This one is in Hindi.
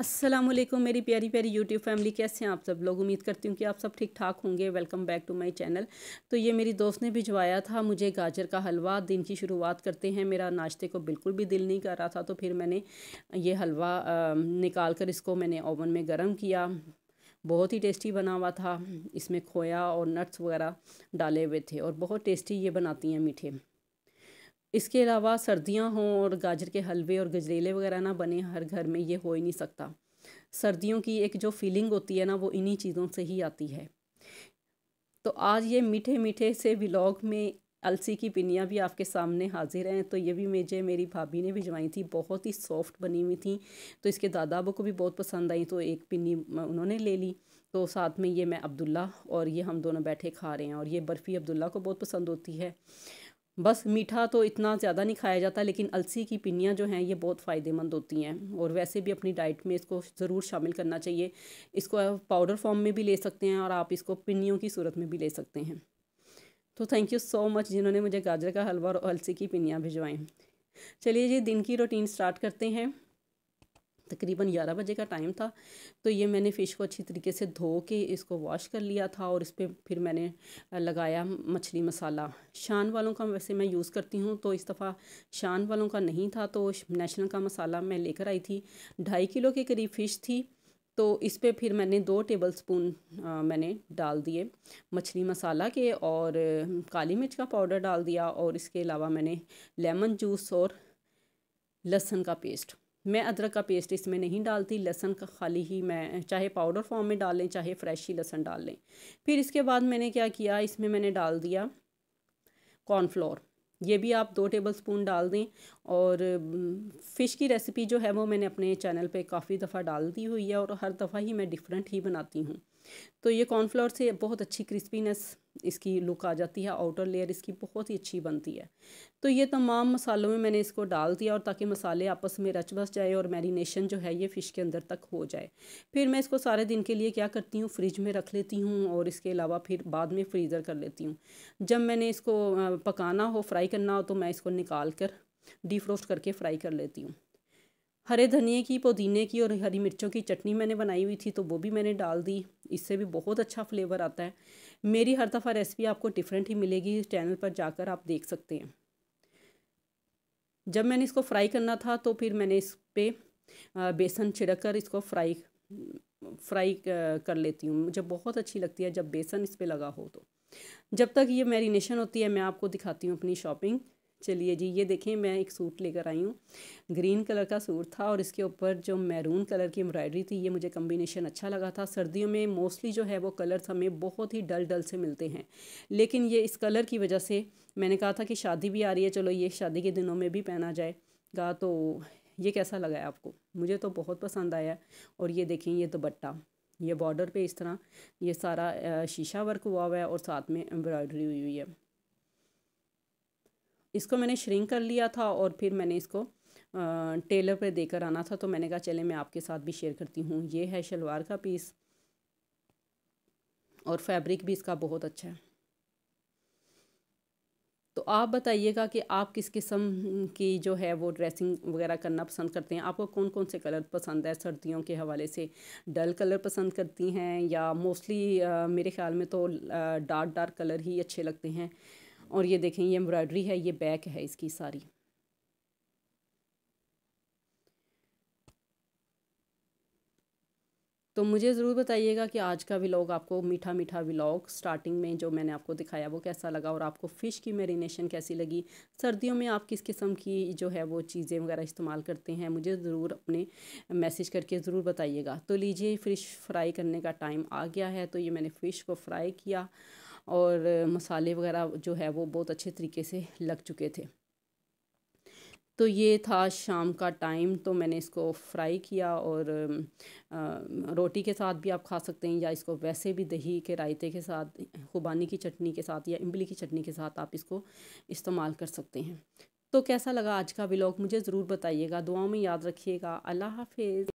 असलम मेरी प्यारी प्यारी यूट्यूब फैमिली कैसे हैं आप सब लोग उम्मीद करती हूँ कि आप सब ठीक ठाक होंगे welcome back to my channel तो ये मेरी दोस्त ने भिजवाया था मुझे गाजर का हलवा दिन की शुरुआत करते हैं मेरा नाश्ते को बिल्कुल भी दिल नहीं कर रहा था तो फिर मैंने ये हलवा निकाल कर इसको मैंने ओवन में गर्म किया बहुत ही टेस्टी बना हुआ था इसमें खोया और नट्स वगैरह डाले हुए थे और बहुत टेस्टी ये बनाती हैं मीठे इसके अलावा सर्दियाँ हों और गाजर के हलवे और गजरेले वगैरह ना बने हर घर में ये हो ही नहीं सकता सर्दियों की एक जो फीलिंग होती है ना वो इन्हीं चीज़ों से ही आती है तो आज ये मीठे मीठे से व्लॉग में अलसी की पिनियाँ भी आपके सामने हाजिर हैं तो ये भी मेजे मेरी भाभी ने भिजवाई थी बहुत ही सॉफ्ट बनी हुई थी तो इसके दादा को भी बहुत पसंद आई तो एक पिन्नी उन्होंने ले ली तो साथ में ये मैं अब्दुल्ला और ये हम दोनों बैठे खा रहे हैं और ये बर्फ़ी अब्दुल्ला को बहुत पसंद होती है बस मीठा तो इतना ज़्यादा नहीं खाया जाता लेकिन अलसी की पिनियाँ जो हैं ये बहुत फ़ायदेमंद होती हैं और वैसे भी अपनी डाइट में इसको ज़रूर शामिल करना चाहिए इसको पाउडर फॉर्म में भी ले सकते हैं और आप इसको पिनियों की सूरत में भी ले सकते हैं तो थैंक यू सो मच जिन्होंने मुझे गाजर का हलवा और अलसी की पिनियाँ भिजवाएँ चलिए जी दिन की रूटीन स्टार्ट करते हैं तकरीबन ग्यारह बजे का टाइम था तो ये मैंने फ़िश को अच्छी तरीके से धो के इसको वॉश कर लिया था और इस पर फिर मैंने लगाया मछली मसाला शान वालों का वैसे मैं यूज़ करती हूँ तो इस दफ़ा शान वालों का नहीं था तो नेशनल का मसाला मैं लेकर आई थी ढाई किलो के करीब फ़िश थी तो इस पर फिर मैंने दो टेबल स्पून मैंने डाल दिए मछली मसाला के और काली मिर्च का पाउडर डाल दिया और इसके अलावा मैंने लेमन जूस और लहसुन का पेस्ट मैं अदरक का पेस्ट इसमें नहीं डालती लहसन का खाली ही मैं चाहे पाउडर फॉर्म में डाल लें चाहे फ्रेश ही लहसन डाल लें फिर इसके बाद मैंने क्या किया इसमें मैंने डाल दिया कॉर्नफ्लोर ये भी आप दो टेबल स्पून डाल दें और फ़िश की रेसिपी जो है वो मैंने अपने चैनल पे काफ़ी दफ़ा डाल दी हुई है और हर दफ़ा ही मैं डिफ़रेंट ही बनाती हूँ तो ये कॉर्नफ्लोर से बहुत अच्छी क्रिस्पीनेस इसकी लुक आ जाती है आउटर लेयर इसकी बहुत ही अच्छी बनती है तो ये तमाम मसालों में मैंने इसको डाल दिया और ताकि मसाले आपस में रच बस जाए और मैरिनेशन जो है ये फ़िश के अंदर तक हो जाए फिर मैं इसको सारे दिन के लिए क्या करती हूँ फ्रिज में रख लेती हूँ और इसके अलावा फिर बाद में फ्रीज़र कर लेती हूँ जब मैंने इसको पकाना हो फ्राई करना हो तो मैं इसको निकाल कर डीप रोस्ट करके फ्राई कर लेती हूँ हरे धनिए की पुदीने की और हरी मिर्चों की चटनी मैंने बनाई हुई थी तो वो भी मैंने डाल दी इससे भी बहुत अच्छा फ्लेवर आता है मेरी हर दफ़ा रेसिपी आपको डिफरेंट ही मिलेगी इस चैनल पर जाकर आप देख सकते हैं जब मैंने इसको फ्राई करना था तो फिर मैंने इस पर बेसन छिड़क कर इसको फ्राई फ्राई कर लेती हूँ मुझे बहुत अच्छी लगती है जब बेसन इस पर लगा हो तो जब तक ये मैरिनेशन होती है मैं आपको दिखाती हूँ अपनी शॉपिंग चलिए जी ये देखें मैं एक सूट लेकर आई हूँ ग्रीन कलर का सूट था और इसके ऊपर जो मैरून कलर की एम्ब्रॉयडरी थी ये मुझे कम्बिनेशन अच्छा लगा था सर्दियों में मोस्टली जो है वो कलर्स हमें बहुत ही डल डल से मिलते हैं लेकिन ये इस कलर की वजह से मैंने कहा था कि शादी भी आ रही है चलो ये शादी के दिनों में भी पहना जाएगा तो ये कैसा लगा है आपको मुझे तो बहुत पसंद आया और ये देखें ये दुपट्टा ये बॉर्डर पे इस तरह ये सारा शीशा वर्क हुआ हुआ है और साथ में एम्ब्रॉयडरी हुई हुई है इसको मैंने श्रिंक कर लिया था और फिर मैंने इसको टेलर पर देकर आना था तो मैंने कहा चले मैं आपके साथ भी शेयर करती हूँ ये है शलवार का पीस और फैब्रिक भी इसका बहुत अच्छा है तो आप बताइएगा कि आप किस किस्म की जो है वो ड्रेसिंग वगैरह करना पसंद करते हैं आपको कौन कौन से कलर पसंद है सर्दियों के हवाले से डल कलर पसंद करती हैं या मोस्टली मेरे ख्याल में तो डार्क डार्क कलर ही अच्छे लगते हैं और ये देखें ये एम्ब्रॉयडरी है ये बैक है इसकी सारी तो मुझे ज़रूर बताइएगा कि आज का व्लॉग आपको मीठा मीठा व्लॉग स्टार्टिंग में जो मैंने आपको दिखाया वो कैसा लगा और आपको फ़िश की मेरीनेशन कैसी लगी सर्दियों में आप किस किस्म की जो है वो चीज़ें वगैरह इस्तेमाल करते हैं मुझे ज़रूर अपने मैसेज करके ज़रूर बताइएगा तो लीजिए फ़िश फ्राई करने का टाइम आ गया है तो ये मैंने फ़िश को फ्राई किया और मसाले वगैरह जो है वो बहुत अच्छे तरीके से लग चुके थे तो ये था शाम का टाइम तो मैंने इसको फ्राई किया और रोटी के साथ भी आप खा सकते हैं या इसको वैसे भी दही के रायते के साथ खुबानी की चटनी के साथ या इमली की चटनी के साथ आप इसको इस्तेमाल कर सकते हैं तो कैसा लगा आज का व्लॉग मुझे ज़रूर बताइएगा दुआओं में याद रखिएगा अल्लाह हाफिज़